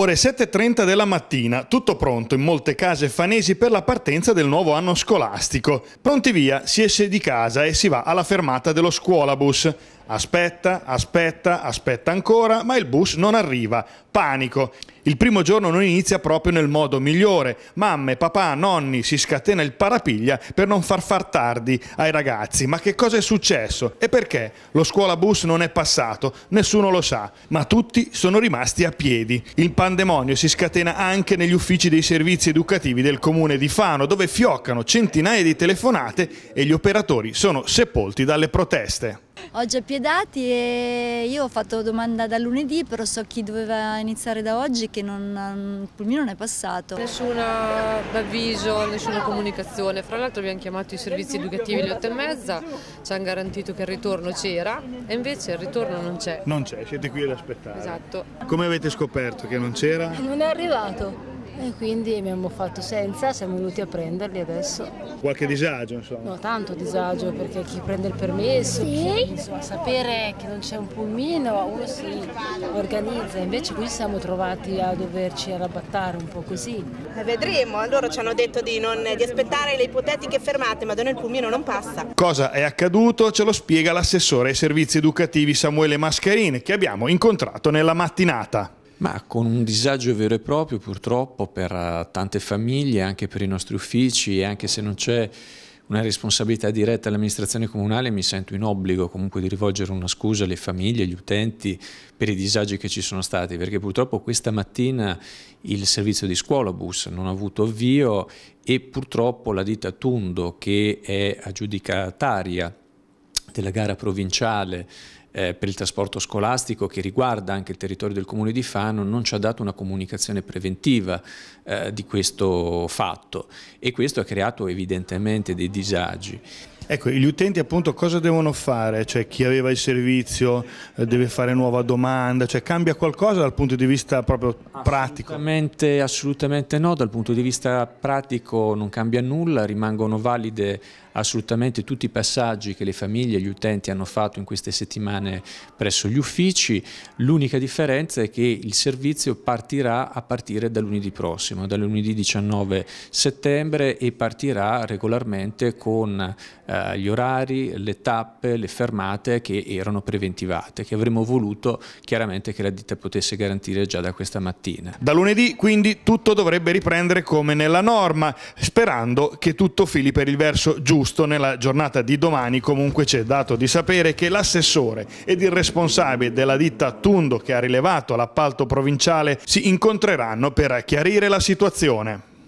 Ore 7.30 della mattina, tutto pronto in molte case fanesi per la partenza del nuovo anno scolastico. Pronti via, si esce di casa e si va alla fermata dello scuolabus. Aspetta, aspetta, aspetta ancora, ma il bus non arriva. Panico. Il primo giorno non inizia proprio nel modo migliore. Mamme, papà, nonni, si scatena il parapiglia per non far far tardi ai ragazzi. Ma che cosa è successo? E perché lo scuola bus non è passato? Nessuno lo sa, ma tutti sono rimasti a piedi. Il pandemonio si scatena anche negli uffici dei servizi educativi del comune di Fano, dove fioccano centinaia di telefonate e gli operatori sono sepolti dalle proteste. Oggi è Piedati e io ho fatto domanda da lunedì, però so chi doveva iniziare da oggi che non, il pulmino non è passato. Nessun avviso, nessuna comunicazione. Fra l'altro abbiamo chiamato i servizi educativi alle 8 e mezza, ci hanno garantito che il ritorno c'era e invece il ritorno non c'è. Non c'è, siete qui ad aspettare. Esatto. Come avete scoperto che non c'era? Non è arrivato e quindi abbiamo fatto senza, siamo venuti a prenderli adesso. Qualche disagio insomma? No, tanto disagio perché chi prende il permesso, chi, insomma, sapere che non c'è un pulmino, uno si organizza, invece qui siamo trovati a doverci arrabattare un po' così. Eh, vedremo, loro ci hanno detto di, non, di aspettare le ipotetiche fermate, ma da noi il pulmino non passa. Cosa è accaduto ce lo spiega l'assessore ai servizi educativi Samuele Mascarin che abbiamo incontrato nella mattinata. Ma con un disagio vero e proprio purtroppo per eh, tante famiglie, anche per i nostri uffici e anche se non c'è una responsabilità diretta all'amministrazione comunale mi sento in obbligo comunque di rivolgere una scusa alle famiglie, agli utenti per i disagi che ci sono stati perché purtroppo questa mattina il servizio di scuolabus non ha avuto avvio e purtroppo la ditta Tundo che è aggiudicataria della gara provinciale eh, per il trasporto scolastico che riguarda anche il territorio del comune di Fano non ci ha dato una comunicazione preventiva eh, di questo fatto e questo ha creato evidentemente dei disagi. Ecco, gli utenti appunto cosa devono fare? Cioè chi aveva il servizio eh, deve fare nuova domanda? Cioè cambia qualcosa dal punto di vista proprio pratico? Assolutamente, assolutamente no, dal punto di vista pratico non cambia nulla, rimangono valide assolutamente tutti i passaggi che le famiglie e gli utenti hanno fatto in queste settimane presso gli uffici, l'unica differenza è che il servizio partirà a partire da lunedì prossimo, dal lunedì 19 settembre e partirà regolarmente con eh, gli orari, le tappe, le fermate che erano preventivate, che avremmo voluto chiaramente che la ditta potesse garantire già da questa mattina. Da lunedì quindi tutto dovrebbe riprendere come nella norma, sperando che tutto fili per il verso giusto nella giornata di domani. Comunque c'è dato di sapere che l'assessore ed il responsabile della ditta Tundo che ha rilevato l'appalto provinciale si incontreranno per chiarire la situazione.